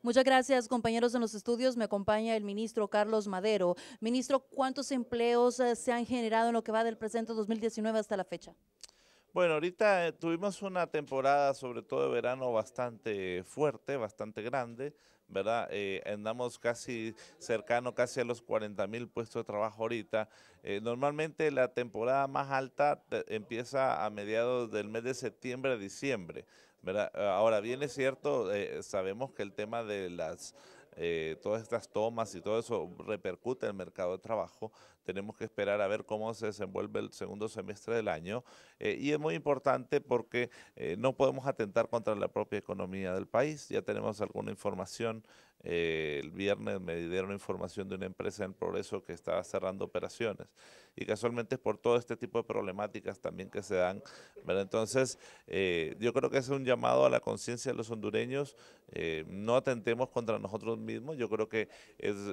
Muchas gracias, compañeros en los estudios. Me acompaña el ministro Carlos Madero. Ministro, ¿cuántos empleos eh, se han generado en lo que va del presente 2019 hasta la fecha? Bueno, ahorita eh, tuvimos una temporada, sobre todo de verano, bastante fuerte, bastante grande, ¿verdad? Eh, andamos casi cercano, casi a los 40 mil puestos de trabajo ahorita. normalmente la temporada más alta empieza a mediados del mes de septiembre a diciembre. Eh, ahora bien es cierto, eh, sabemos que el tema de las eh, todas estas tomas y todo eso repercute en el mercado de trabajo. Tenemos que esperar a ver cómo se desenvuelve el segundo semestre del año. y es muy importante porque no podemos atentar contra la propia economía del país. Ya tenemos alguna información eh, el viernes me dieron información de una empresa en progreso que estaba cerrando operaciones y casualmente es por todo este tipo de problemáticas también que se dan. Entonces, eh, yo creo que es un llamado a la conciencia de los hondureños. Eh, no atentemos contra nosotros mismos. Yo creo que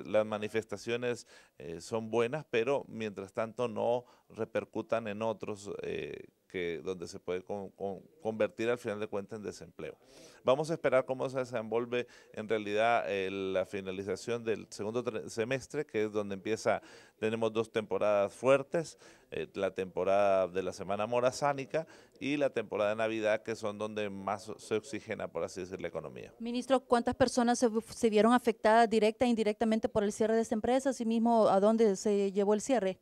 las manifestaciones son buenas, pero mientras tanto no repercutan en otros que donde se puede convertir al final de cuentas en desempleo. Vamos a esperar cómo se desenvuelve en realidad eh, la finalización del segundo semestre, que es donde empieza, tenemos dos temporadas fuertes, eh, la temporada de la Semana Morazánica y la temporada de Navidad, que son donde más se oxigena, por así decir, la economía. Ministro, ¿cuántas personas se, vieron afectadas directa e indirectamente por el cierre de esta empresa? Asimismo, ¿a dónde se llevó el cierre?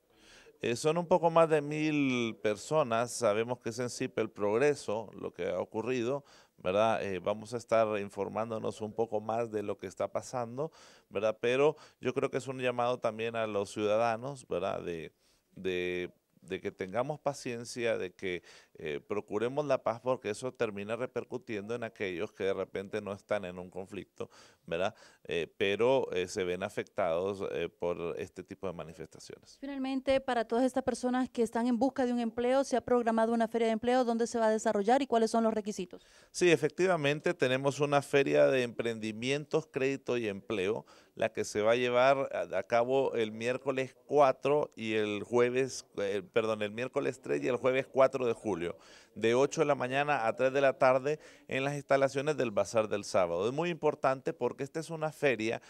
Eh, son un poco más de mil personas, sabemos que es en sí el progreso, lo que ha ocurrido, ¿verdad? Eh, vamos a estar informándonos un poco más de lo que está pasando, ¿verdad? Pero yo creo que es un llamado también a los ciudadanos, ¿verdad? de de que tengamos paciencia, de que eh, procuremos la paz, porque eso termina repercutiendo en aquellos que de repente no están en un conflicto, ¿verdad? Eh, pero eh, se ven afectados por este tipo de manifestaciones. Finalmente, para todas estas personas que están en busca de un empleo, ¿se ha programado una feria de empleo? ¿Dónde se va a desarrollar y cuáles son los requisitos? Sí, efectivamente, tenemos una feria de emprendimientos, crédito y empleo la que se va a llevar a cabo el miércoles 4 y el jueves, eh, perdón, el miércoles 3 y el jueves 4 de julio, de 8 de la mañana a 3 de la tarde en las instalaciones del Bazar del Sábado. Es muy importante porque esta es una feria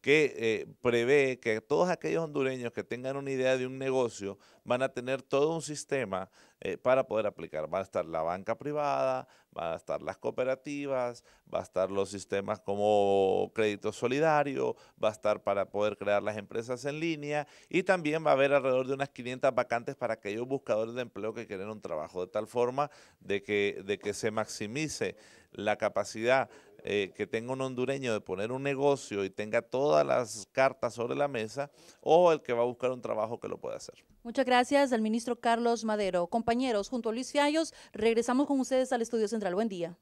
que eh, prevé que todos aquellos hondureños que tengan una idea de un negocio van a tener todo un sistema eh, para poder aplicar. Va a estar la banca privada, va a estar las cooperativas, va a estar los sistemas como crédito solidario, va a estar para poder crear las empresas en línea y también va a haber alrededor de unas 500 vacantes para aquellos buscadores de empleo que quieren un trabajo, de tal forma de que, de que se maximice la capacidad eh, que tenga un hondureño de poner un negocio y tenga todas las cartas sobre la mesa o el que va a buscar un trabajo que lo pueda hacer. Muchas gracias al ministro Carlos Madero. Compañeros, junto a Luis Fiallos, regresamos con ustedes al Estudio Central. Buen día.